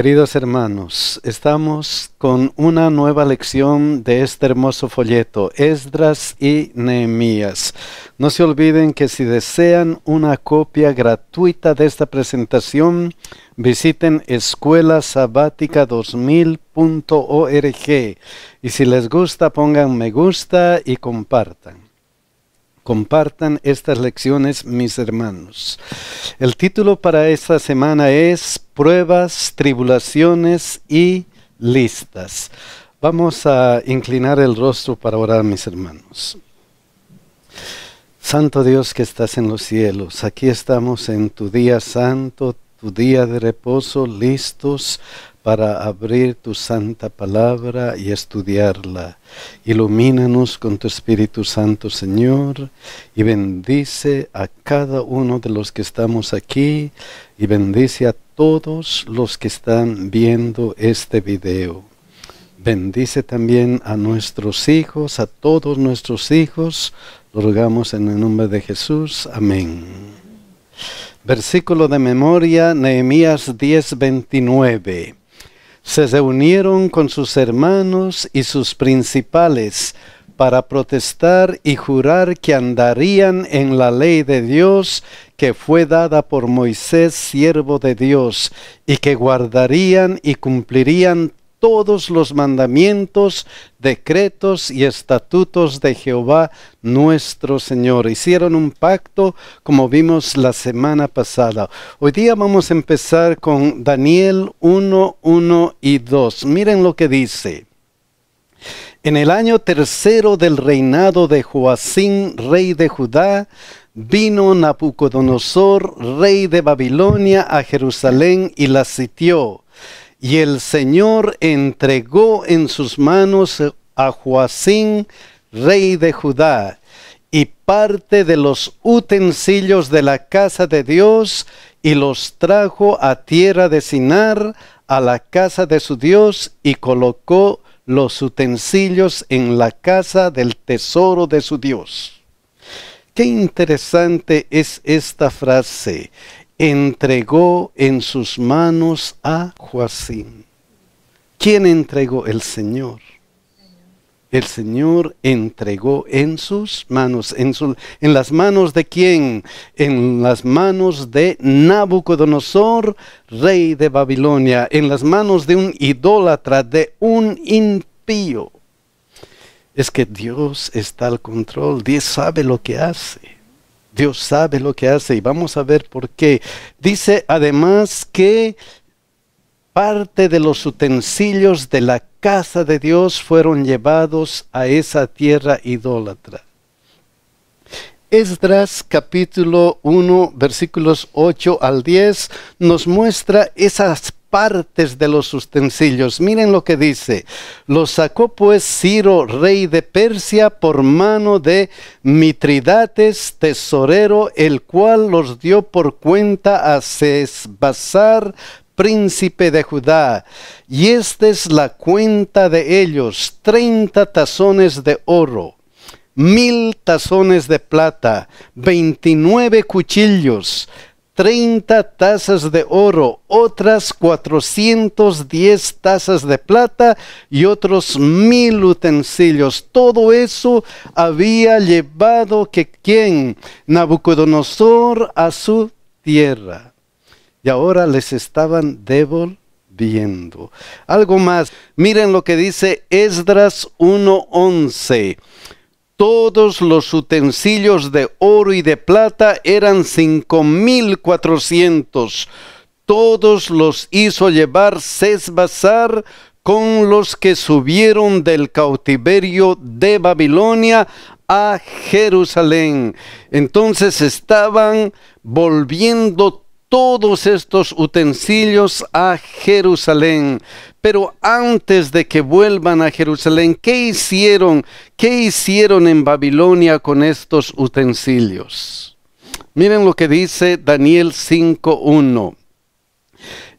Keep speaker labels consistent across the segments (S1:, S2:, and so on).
S1: Queridos hermanos, estamos con una nueva lección de este hermoso folleto, Esdras y Nehemías. No se olviden que si desean una copia gratuita de esta presentación, visiten escuelasabática2000.org y si les gusta pongan me gusta y compartan. Compartan estas lecciones, mis hermanos. El título para esta semana es Pruebas, Tribulaciones y Listas. Vamos a inclinar el rostro para orar, mis hermanos. Santo Dios que estás en los cielos, aquí estamos en tu día santo, tu día de reposo, listos para abrir tu santa palabra y estudiarla. Ilumínanos con tu Espíritu Santo, Señor, y bendice a cada uno de los que estamos aquí y bendice a todos los que están viendo este video. Bendice también a nuestros hijos, a todos nuestros hijos. Lo rogamos en el nombre de Jesús. Amén. Versículo de memoria, Nehemías 10, 29 se reunieron con sus hermanos y sus principales para protestar y jurar que andarían en la ley de Dios que fue dada por Moisés, siervo de Dios, y que guardarían y cumplirían todos los mandamientos, decretos y estatutos de Jehová nuestro Señor. Hicieron un pacto como vimos la semana pasada. Hoy día vamos a empezar con Daniel 1, 1 y 2. Miren lo que dice. En el año tercero del reinado de Joacín, rey de Judá, vino Nabucodonosor, rey de Babilonia, a Jerusalén y la sitió y el Señor entregó en sus manos a Joacín, rey de Judá, y parte de los utensilios de la casa de Dios, y los trajo a tierra de Sinar, a la casa de su Dios, y colocó los utensilios en la casa del tesoro de su Dios. Qué interesante es esta frase entregó en sus manos a Joasim. ¿Quién entregó? El Señor. El Señor entregó en sus manos, en, en las manos de quién? En las manos de Nabucodonosor, rey de Babilonia, en las manos de un idólatra, de un impío. Es que Dios está al control, Dios sabe lo que hace. Dios sabe lo que hace y vamos a ver por qué. Dice además que parte de los utensilios de la casa de Dios fueron llevados a esa tierra idólatra. Esdras capítulo 1 versículos 8 al 10 nos muestra esas partes de los utensilios. Miren lo que dice. Los sacó pues Ciro, rey de Persia, por mano de Mitridates, tesorero, el cual los dio por cuenta a Sesbazar, príncipe de Judá. Y esta es la cuenta de ellos, treinta tazones de oro mil tazones de plata, veintinueve cuchillos, 30 tazas de oro, otras 410 tazas de plata y otros mil utensilios. Todo eso había llevado que quien Nabucodonosor a su tierra. Y ahora les estaban devolviendo. Algo más, miren lo que dice Esdras 1:11 todos los utensilios de oro y de plata eran cinco mil cuatrocientos. Todos los hizo llevar Sesbazar con los que subieron del cautiverio de Babilonia a Jerusalén. Entonces estaban volviendo todos estos utensilios a Jerusalén. Pero antes de que vuelvan a Jerusalén, ¿qué hicieron? ¿Qué hicieron en Babilonia con estos utensilios? Miren lo que dice Daniel 5.1.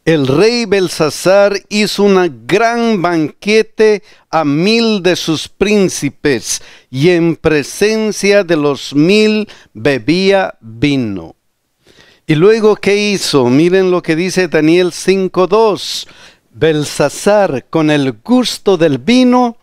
S1: El rey Belsasar hizo una gran banquete a mil de sus príncipes y en presencia de los mil bebía vino. Y luego, ¿qué hizo? Miren lo que dice Daniel 5.2. Belsasar, con el gusto del vino,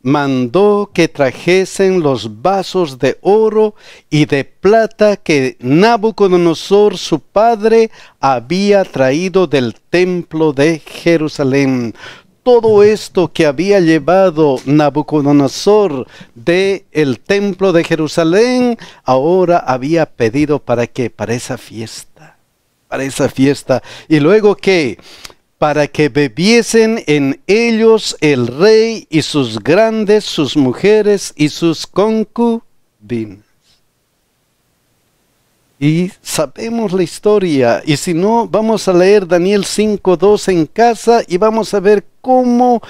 S1: mandó que trajesen los vasos de oro y de plata que Nabucodonosor, su padre, había traído del templo de Jerusalén todo esto que había llevado Nabucodonosor de el templo de Jerusalén, ahora había pedido para qué? Para esa fiesta para esa fiesta. Y luego que para que bebiesen en ellos el rey y sus grandes, sus mujeres y sus concubinas. Y sabemos la historia, y si no, vamos a leer Daniel 5.2 en casa y vamos a ver cómo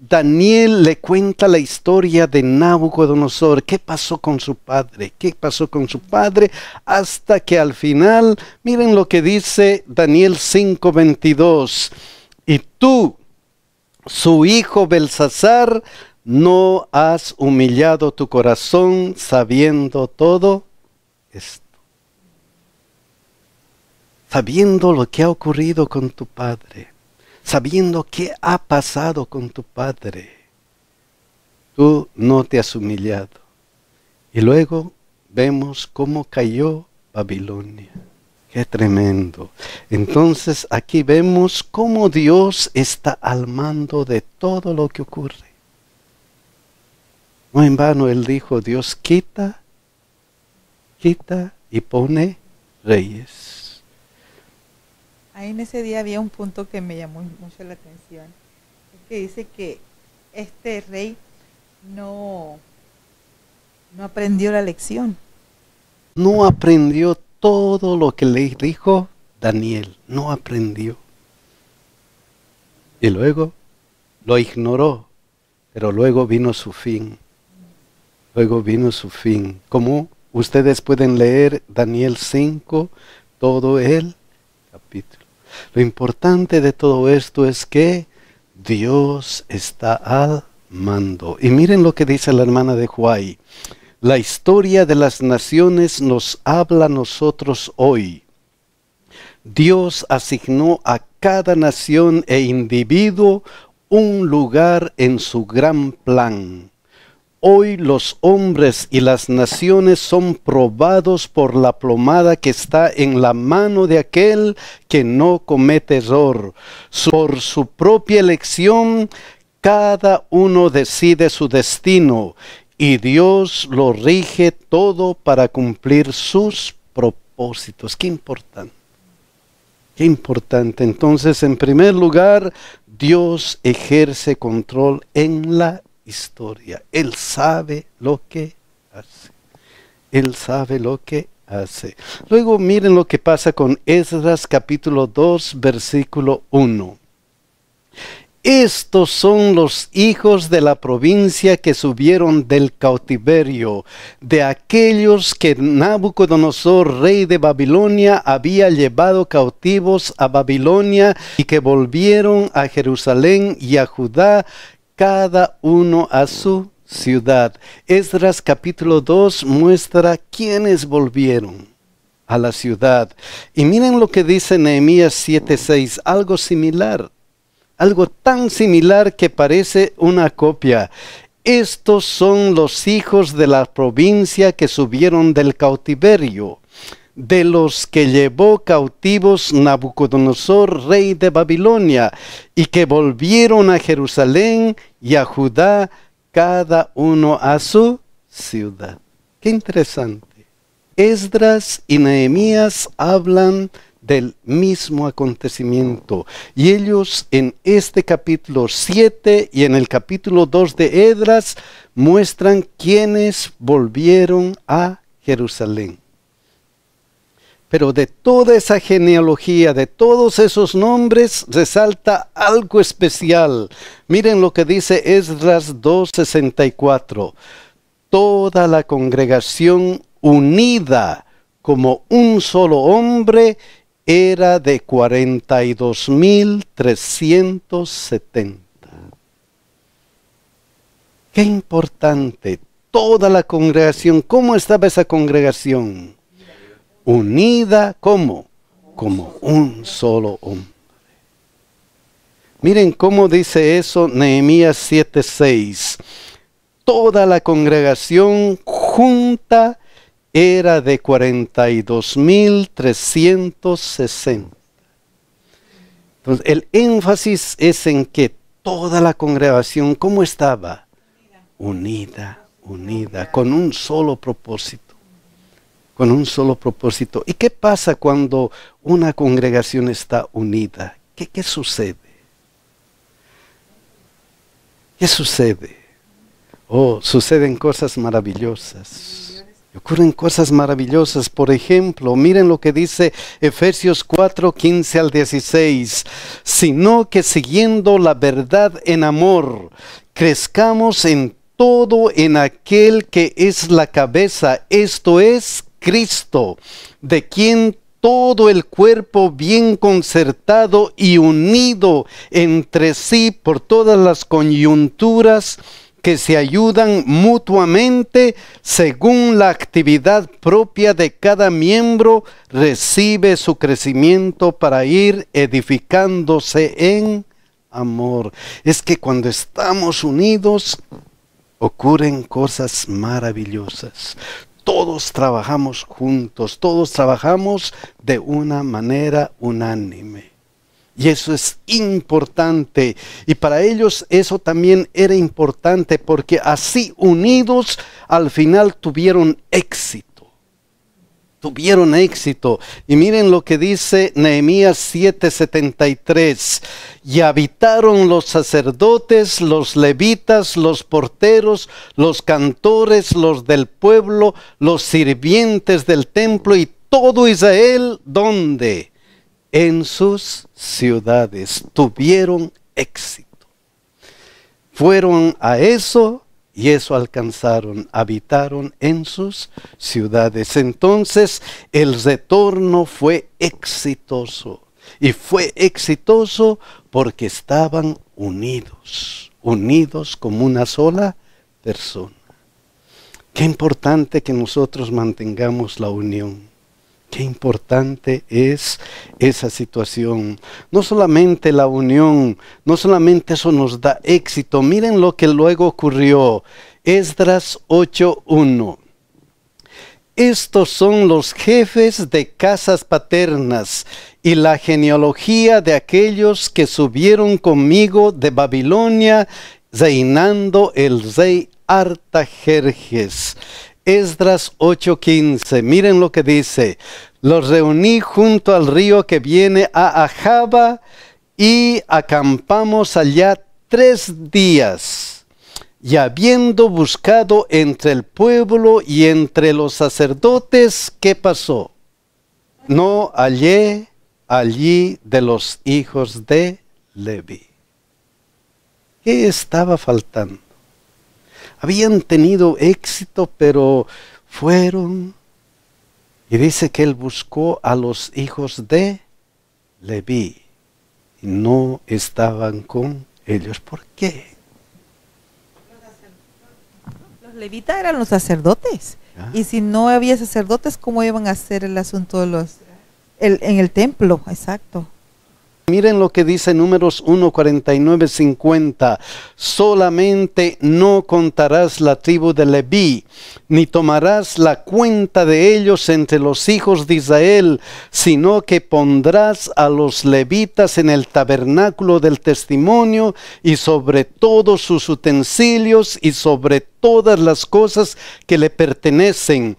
S1: Daniel le cuenta la historia de Nabucodonosor, qué pasó con su padre, qué pasó con su padre, hasta que al final, miren lo que dice Daniel 5:22, y tú, su hijo Belsasar, no has humillado tu corazón sabiendo todo esto. Sabiendo lo que ha ocurrido con tu padre sabiendo qué ha pasado con tu padre. Tú no te has humillado. Y luego vemos cómo cayó Babilonia. Qué tremendo. Entonces aquí vemos cómo Dios está al mando de todo lo que ocurre. No en vano él dijo, Dios quita, quita y pone reyes
S2: ahí en ese día había un punto que me llamó mucho la atención, que dice que este rey no, no aprendió la lección.
S1: No aprendió todo lo que le dijo Daniel, no aprendió. Y luego lo ignoró, pero luego vino su fin. Luego vino su fin. Como ustedes pueden leer Daniel 5, todo él lo importante de todo esto es que Dios está al mando. Y miren lo que dice la hermana de Huay. La historia de las naciones nos habla a nosotros hoy. Dios asignó a cada nación e individuo un lugar en su gran plan. Hoy los hombres y las naciones son probados por la plomada que está en la mano de aquel que no comete error. Por su propia elección, cada uno decide su destino y Dios lo rige todo para cumplir sus propósitos. Qué importante. Qué importante. Entonces, en primer lugar, Dios ejerce control en la historia. Él sabe lo que hace. Él sabe lo que hace. Luego miren lo que pasa con Esdras capítulo 2 versículo 1. Estos son los hijos de la provincia que subieron del cautiverio, de aquellos que Nabucodonosor, rey de Babilonia, había llevado cautivos a Babilonia y que volvieron a Jerusalén y a Judá cada uno a su ciudad. Esdras capítulo 2 muestra quiénes volvieron a la ciudad. Y miren lo que dice Nehemías 7:6, algo similar, algo tan similar que parece una copia. Estos son los hijos de la provincia que subieron del cautiverio de los que llevó cautivos Nabucodonosor, rey de Babilonia, y que volvieron a Jerusalén y a Judá, cada uno a su ciudad. Qué interesante. Esdras y Nehemías hablan del mismo acontecimiento. Y ellos en este capítulo 7 y en el capítulo 2 de Esdras, muestran quienes volvieron a Jerusalén. Pero de toda esa genealogía, de todos esos nombres, resalta algo especial. Miren lo que dice Esdras 2.64. Toda la congregación unida como un solo hombre era de 42.370. Qué importante, toda la congregación, ¿cómo estaba esa congregación? unida como como un solo hombre. Miren cómo dice eso Nehemías 7:6. Toda la congregación junta era de 42.360. Entonces, el énfasis es en que toda la congregación, ¿cómo estaba? Unida, unida, con un solo propósito con un solo propósito. ¿Y qué pasa cuando una congregación está unida? ¿Qué, sucede? ¿Qué sucede? Oh, suceden cosas maravillosas. Ocurren cosas maravillosas. Por ejemplo, miren lo que dice Efesios 4, 15 al 16. Sino que siguiendo la verdad en amor, crezcamos en todo en aquel que es la cabeza, esto es Cristo, de quien todo el cuerpo bien concertado y unido entre sí por todas las coyunturas que se ayudan mutuamente según la actividad propia de cada miembro, recibe su crecimiento para ir edificándose en amor. Es que cuando estamos unidos, ocurren cosas maravillosas todos trabajamos juntos, todos trabajamos de una manera unánime. Y eso es importante. Y para ellos eso también era importante porque así unidos al final tuvieron éxito tuvieron éxito. Y miren lo que dice Nehemías 7:73. Y habitaron los sacerdotes, los levitas, los porteros, los cantores, los del pueblo, los sirvientes del templo y todo Israel, ¿dónde? En sus ciudades tuvieron éxito. Fueron a eso y eso alcanzaron, habitaron en sus ciudades. Entonces el retorno fue exitoso y fue exitoso porque estaban unidos, unidos como una sola persona. Qué importante que nosotros mantengamos la unión. Qué importante es esa situación. No solamente la unión, no solamente eso nos da éxito. Miren lo que luego ocurrió. Esdras 8.1. Estos son los jefes de casas paternas y la genealogía de aquellos que subieron conmigo de Babilonia reinando el rey Artajerjes. Esdras 8:15. Miren lo que dice. Los reuní junto al río que viene a Ajaba y acampamos allá tres días. Y habiendo buscado entre el pueblo y entre los sacerdotes, ¿qué pasó? No hallé allí de los hijos de Levi. ¿Qué estaba faltando? habían tenido éxito, pero fueron. Y dice que él buscó a los hijos de Leví y no estaban con ellos. ¿Por
S2: qué? Los levitas eran los sacerdotes. Ah. Y si no había sacerdotes, ¿cómo iban a hacer el asunto de los... en el templo, exacto.
S1: Miren lo que dice números 1.49.50 50. Solamente no contarás la tribu de Leví, ni tomarás la cuenta de ellos entre los hijos de Israel, sino que pondrás a los levitas en el tabernáculo del testimonio y sobre todos sus utensilios y sobre todas las cosas que le pertenecen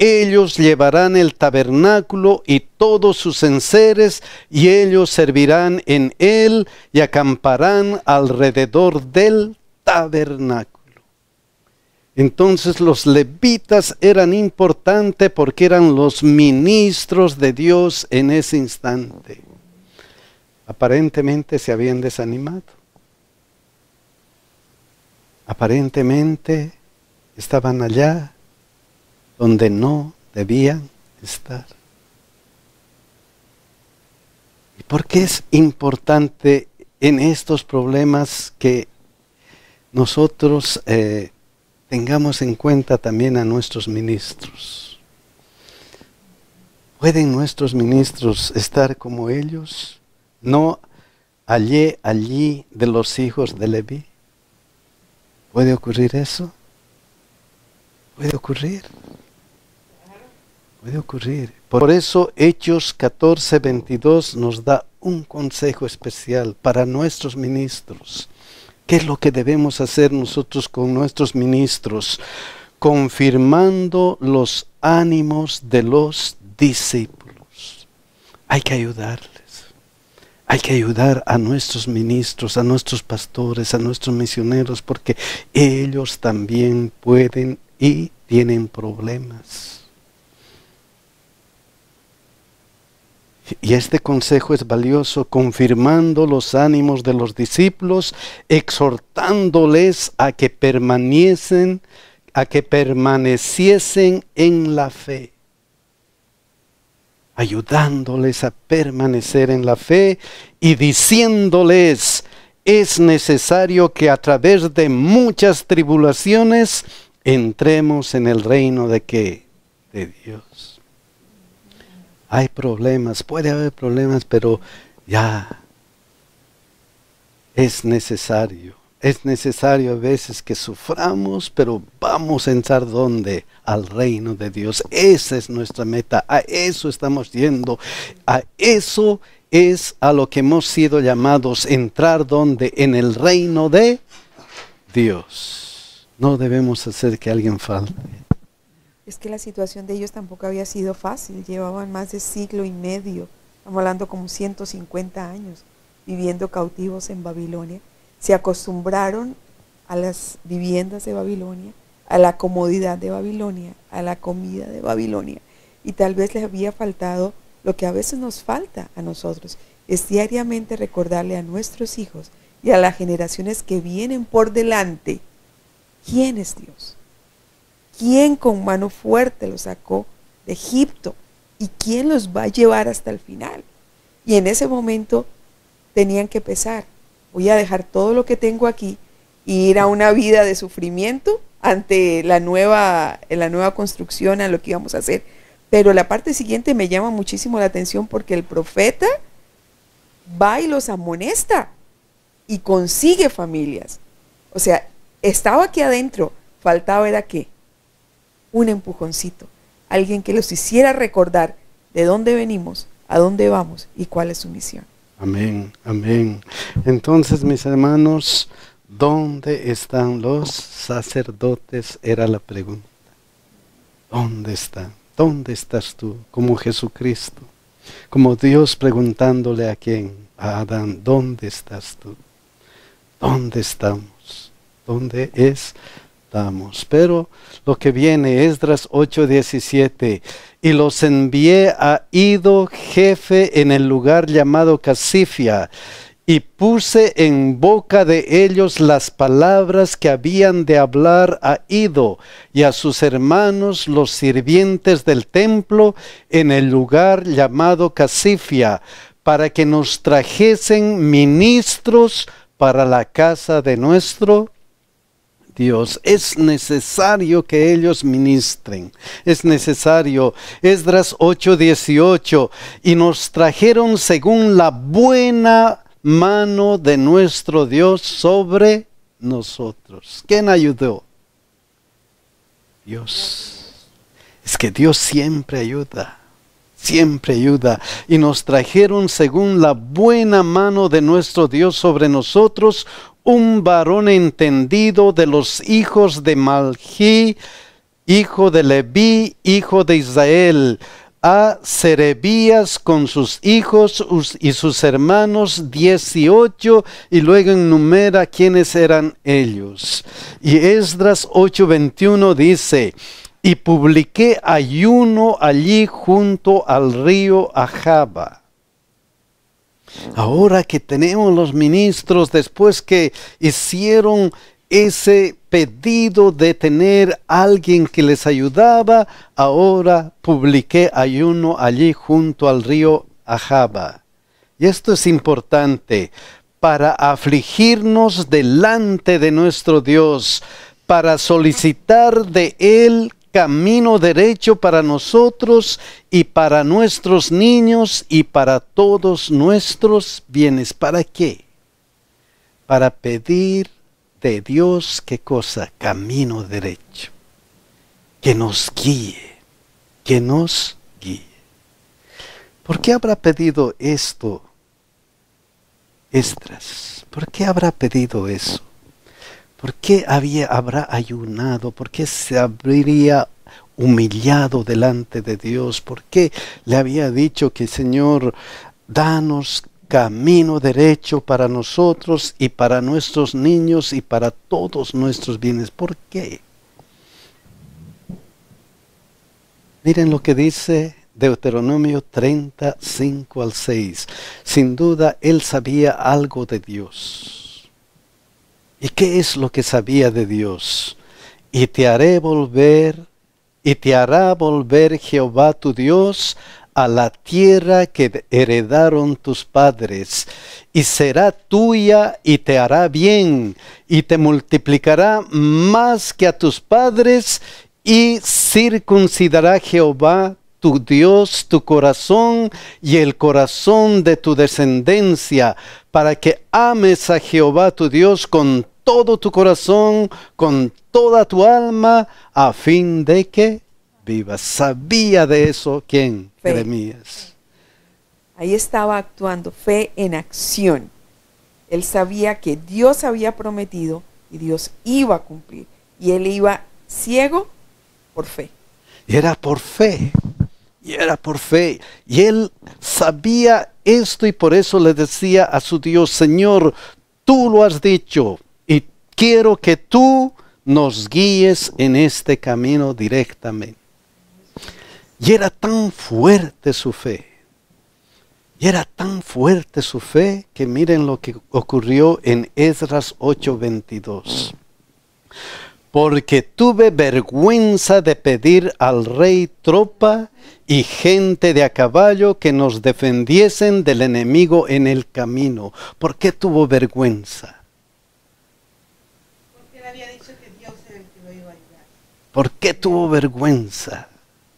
S1: ellos llevarán el tabernáculo y todos sus enseres, y ellos servirán en él y acamparán alrededor del tabernáculo. Entonces los levitas eran importantes porque eran los ministros de Dios en ese instante. Aparentemente se habían desanimado. Aparentemente estaban allá donde no debían estar. ¿Y por qué es importante en estos problemas que nosotros eh, tengamos en cuenta también a nuestros ministros? ¿Pueden nuestros ministros estar como ellos? No hallé allí de los hijos de Leví. ¿Puede ocurrir eso? ¿Puede ocurrir? Puede ocurrir. Por eso Hechos 14, 22 nos da un consejo especial para nuestros ministros. ¿Qué es lo que debemos hacer nosotros con nuestros ministros? Confirmando los ánimos de los discípulos. Hay que ayudarles. Hay que ayudar a nuestros ministros, a nuestros pastores, a nuestros misioneros, porque ellos también pueden y tienen problemas Y este consejo es valioso, confirmando los ánimos de los discípulos, exhortándoles a que permanecen, a que permaneciesen en la fe ayudándoles a permanecer en la fe y diciéndoles, es necesario que a través de muchas tribulaciones entremos en el reino de qué? De Dios hay problemas, puede haber problemas, pero ya es necesario. Es necesario a veces que suframos, pero vamos a entrar donde? Al reino de Dios. Esa es nuestra meta. A eso estamos yendo. A eso es a lo que hemos sido llamados. Entrar donde? En el reino de Dios. No debemos hacer que alguien falte
S3: es que la situación de ellos tampoco había sido fácil, llevaban más de siglo y medio, estamos hablando como 150 años, viviendo cautivos en Babilonia, se acostumbraron a las viviendas de Babilonia, a la comodidad de Babilonia, a la comida de Babilonia, y tal vez les había faltado lo que a veces nos falta a nosotros, es diariamente recordarle a nuestros hijos y a las generaciones que vienen por delante quién es Dios ¿Quién con mano fuerte los sacó de Egipto? ¿Y quién los va a llevar hasta el final? Y en ese momento tenían que pesar. Voy a dejar todo lo que tengo aquí y ir a una vida de sufrimiento ante la nueva, la nueva construcción, a lo que íbamos a hacer. Pero la parte siguiente me llama muchísimo la atención porque el profeta va y los amonesta y consigue familias. O sea, estaba aquí adentro, faltaba era qué, un empujoncito, alguien que los hiciera recordar de dónde venimos, a dónde vamos y cuál es su misión.
S1: Amén, amén. Entonces, mis hermanos, ¿dónde están los sacerdotes? Era la pregunta. ¿Dónde están? ¿Dónde estás tú? Como Jesucristo, como Dios preguntándole a quién, a Adán, ¿dónde estás tú? ¿Dónde estamos? ¿Dónde es pero lo que viene, Esdras 8:17, y los envié a Ido, jefe, en el lugar llamado Casifia, y puse en boca de ellos las palabras que habían de hablar a Ido y a sus hermanos los sirvientes del templo en el lugar llamado Casifia, para que nos trajesen ministros para la casa de nuestro Dios. Es necesario que ellos ministren. Es necesario. Esdras 8:18. Y nos trajeron según la buena mano de nuestro Dios sobre nosotros. ¿Quién ayudó? Dios. Es que Dios siempre ayuda siempre ayuda. Y nos trajeron según la buena mano de nuestro Dios sobre nosotros un varón entendido de los hijos de Malchí, hijo de Leví, hijo de Israel, a Serebías con sus hijos y sus hermanos, 18, y luego enumera quiénes eran ellos. Y Esdras 8:21 dice, y publiqué ayuno allí junto al río Ajaba Ahora que tenemos los ministros, después que hicieron ese pedido de tener a alguien que les ayudaba, ahora publiqué ayuno allí junto al río Ajaba. Y esto es importante para afligirnos delante de nuestro Dios, para solicitar de Él camino derecho para nosotros y para nuestros niños y para todos nuestros bienes. ¿Para qué? Para pedir de Dios qué cosa? Camino derecho. Que nos guíe, que nos guíe. ¿Por qué habrá pedido esto? Estras, ¿por qué habrá pedido eso? ¿Por qué había, habrá ayunado? ¿Por qué se habría humillado delante de Dios? ¿Por qué le había dicho que Señor, danos camino derecho para nosotros y para nuestros niños y para todos nuestros bienes? ¿Por qué? Miren lo que dice Deuteronomio 35 al 6. Sin duda él sabía algo de Dios ¿Y qué es lo que sabía de Dios? Y te haré volver, y te hará volver Jehová tu Dios a la tierra que heredaron tus padres, y será tuya y te hará bien, y te multiplicará más que a tus padres, y circuncidará Jehová tu Dios tu corazón y el corazón de tu descendencia, para que ames a Jehová tu Dios con todo tu corazón, con toda tu alma, a fin de que vivas. Sabía de eso quién,
S3: Ahí estaba actuando fe en acción. Él sabía que Dios había prometido y Dios iba a cumplir. Y él iba ciego por fe.
S1: era por fe. Y era por fe. Y él sabía esto y por eso le decía a su Dios, Señor, tú lo has dicho, quiero que tú nos guíes en este camino directamente. Y era tan fuerte su fe. Y era tan fuerte su fe que miren lo que ocurrió en Esdras 8:22. Porque tuve vergüenza de pedir al rey tropa y gente de a caballo que nos defendiesen del enemigo en el camino. ¿Por qué tuvo vergüenza? ¿Por qué tuvo vergüenza?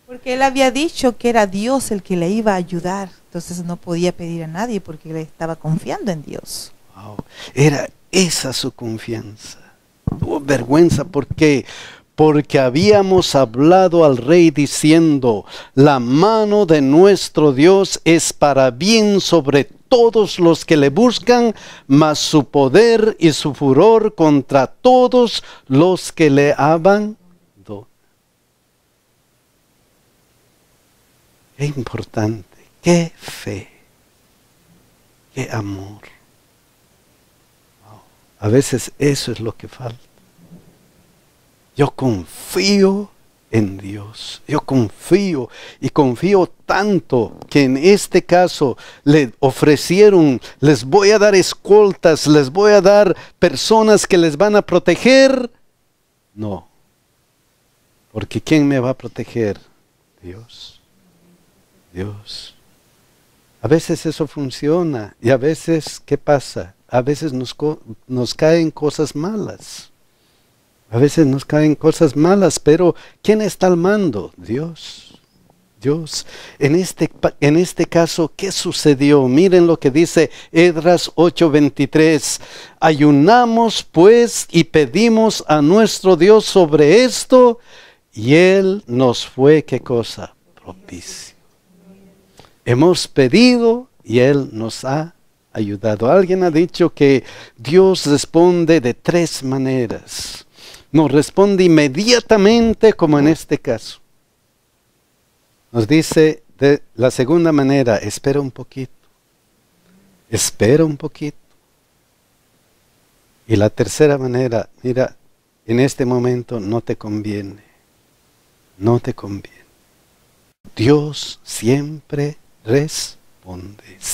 S2: Porque él había dicho que era Dios el que le iba a ayudar. Entonces no podía pedir a nadie porque le estaba confiando en Dios.
S1: Era esa su confianza. Tuvo vergüenza porque porque habíamos hablado al rey diciendo, la mano de nuestro Dios es para bien sobre todos los que le buscan, mas su poder y su furor contra todos los que le abandonan. Qué importante, qué fe, qué amor. A veces eso es lo que falta. Yo confío en Dios. Yo confío y confío tanto que en este caso le ofrecieron, les voy a dar escoltas, les voy a dar personas que les van a proteger. No, porque ¿quién me va a proteger? Dios. Dios. A veces eso funciona y a veces, ¿qué pasa? A veces nos, nos caen cosas malas. A veces nos caen cosas malas, pero ¿quién está al mando? Dios. Dios. En este, en este caso, ¿qué sucedió? Miren lo que dice Edras 8:23. Ayunamos pues y pedimos a nuestro Dios sobre esto y Él nos fue, ¿qué cosa? Propicio. Hemos pedido y Él nos ha ayudado. Alguien ha dicho que Dios responde de tres maneras nos responde inmediatamente como en este caso. Nos dice de la segunda manera, espera un poquito, espera un poquito. Y la tercera manera, mira, en este momento no te conviene, no te conviene. Dios siempre responde.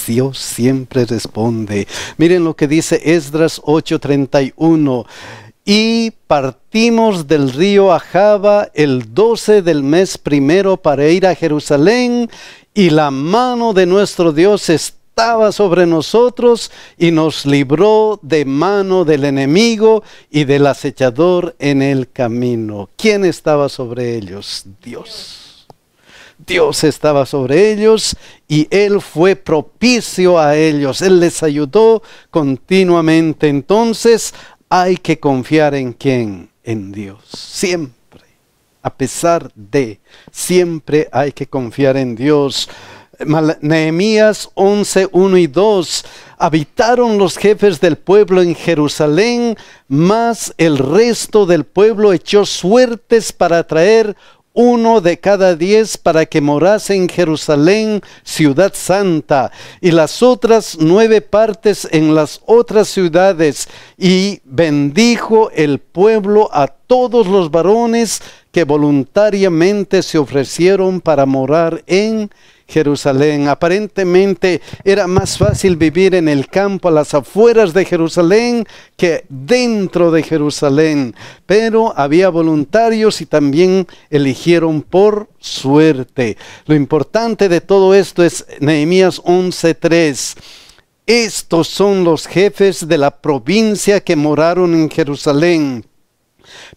S1: Dios siempre responde. Miren lo que dice Esdras 8:31. Y partimos del río Ajaba el 12 del mes primero para ir a Jerusalén y la mano de nuestro Dios estaba sobre nosotros y nos libró de mano del enemigo y del acechador en el camino. ¿Quién estaba sobre ellos? Dios. Dios estaba sobre ellos y Él fue propicio a ellos. Él les ayudó continuamente. Entonces, hay que confiar en quién? En Dios. Siempre. A pesar de, siempre hay que confiar en Dios. Nehemías 11, 1 y 2. Habitaron los jefes del pueblo en Jerusalén, más el resto del pueblo echó suertes para traer uno de cada diez para que morase en Jerusalén, ciudad santa, y las otras nueve partes en las otras ciudades. Y bendijo el pueblo a todos los varones que voluntariamente se ofrecieron para morar en Jerusalén. Jerusalén. Aparentemente era más fácil vivir en el campo, a las afueras de Jerusalén, que dentro de Jerusalén. Pero había voluntarios y también eligieron por suerte. Lo importante de todo esto es Nehemías 11:3. Estos son los jefes de la provincia que moraron en Jerusalén.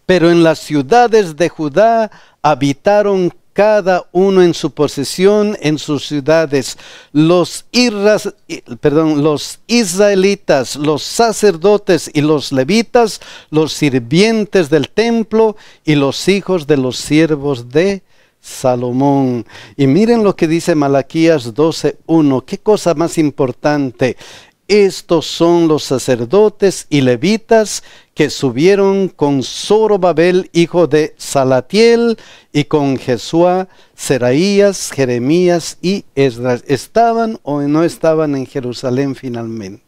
S1: Pero en las ciudades de Judá habitaron cada uno en su posesión en sus ciudades. Los, perdón, los israelitas, los sacerdotes y los levitas, los sirvientes del templo y los hijos de los siervos de Salomón. Y miren lo que dice Malaquías 12.1. Qué cosa más importante. Estos son los sacerdotes y levitas que subieron con Zorobabel, hijo de Salatiel, y con Jesuá, Seraías, Jeremías y Esdras. ¿Estaban o no estaban en Jerusalén finalmente?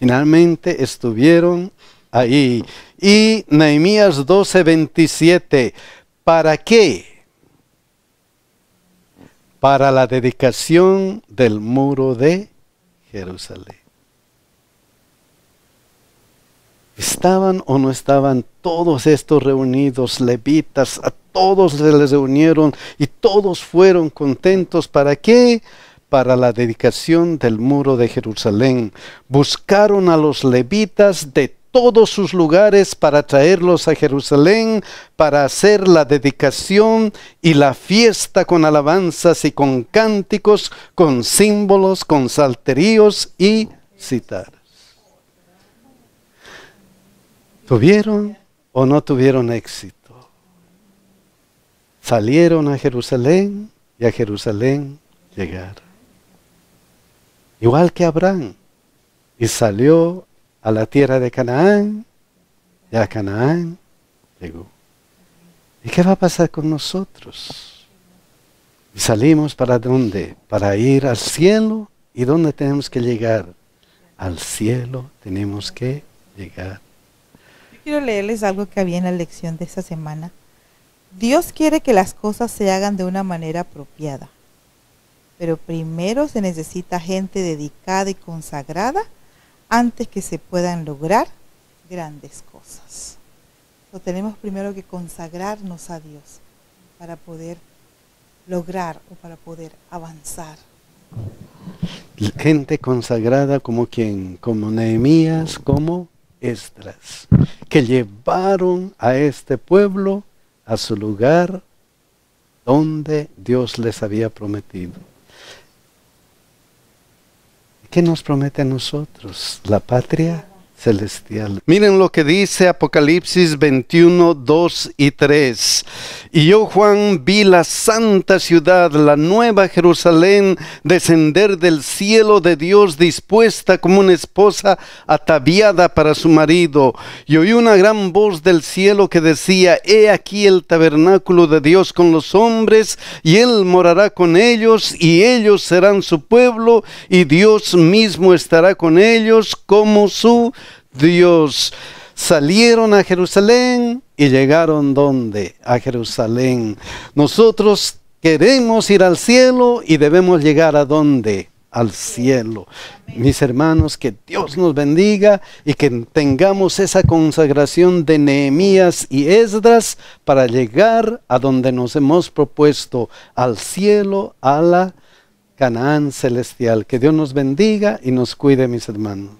S1: Finalmente estuvieron ahí. Y Nehemías 12, 27. ¿Para qué? Para la dedicación del muro de Jerusalén. ¿Estaban o no estaban todos estos reunidos, levitas? A todos se les reunieron y todos fueron contentos. ¿Para qué? Para la dedicación del muro de Jerusalén. Buscaron a los levitas de todos sus lugares para traerlos a Jerusalén, para hacer la dedicación y la fiesta con alabanzas y con cánticos, con símbolos, con salteríos y citar. ¿Tuvieron o no tuvieron éxito? Salieron a Jerusalén y a Jerusalén llegaron. Igual que Abraham. Y salió a la tierra de Canaán, ya Canaán llegó. ¿Y qué va a pasar con nosotros? ¿Y salimos para dónde? Para ir al cielo. ¿Y dónde tenemos que llegar? Al cielo tenemos que llegar.
S2: Yo quiero leerles algo que había en la lección de esta semana. Dios quiere que las cosas se hagan de una manera apropiada, pero primero se necesita gente dedicada y consagrada antes que se puedan lograr grandes cosas. Lo tenemos primero que consagrarnos a Dios para poder lograr o para poder avanzar.
S1: Gente consagrada como quien, como Nehemías, como Estras, que llevaron a este pueblo a su lugar donde Dios les había prometido. ¿Qué nos promete a nosotros? La patria celestial. Miren lo que dice Apocalipsis 21, 2 y 3. Y yo, Juan, vi la santa ciudad, la nueva Jerusalén, descender del cielo de Dios, dispuesta como una esposa ataviada para su marido. Y oí una gran voz del cielo que decía, He aquí el tabernáculo de Dios con los hombres, y él morará con ellos, y ellos serán su pueblo, y Dios mismo estará con ellos como su Dios salieron a Jerusalén y llegaron donde? A Jerusalén. Nosotros queremos ir al cielo y debemos llegar a donde Al cielo. Mis hermanos, que Dios nos bendiga y que tengamos esa consagración de Nehemías y Esdras para llegar a donde nos hemos propuesto, al cielo, a la Canaán celestial. Que Dios nos bendiga y nos cuide, mis hermanos.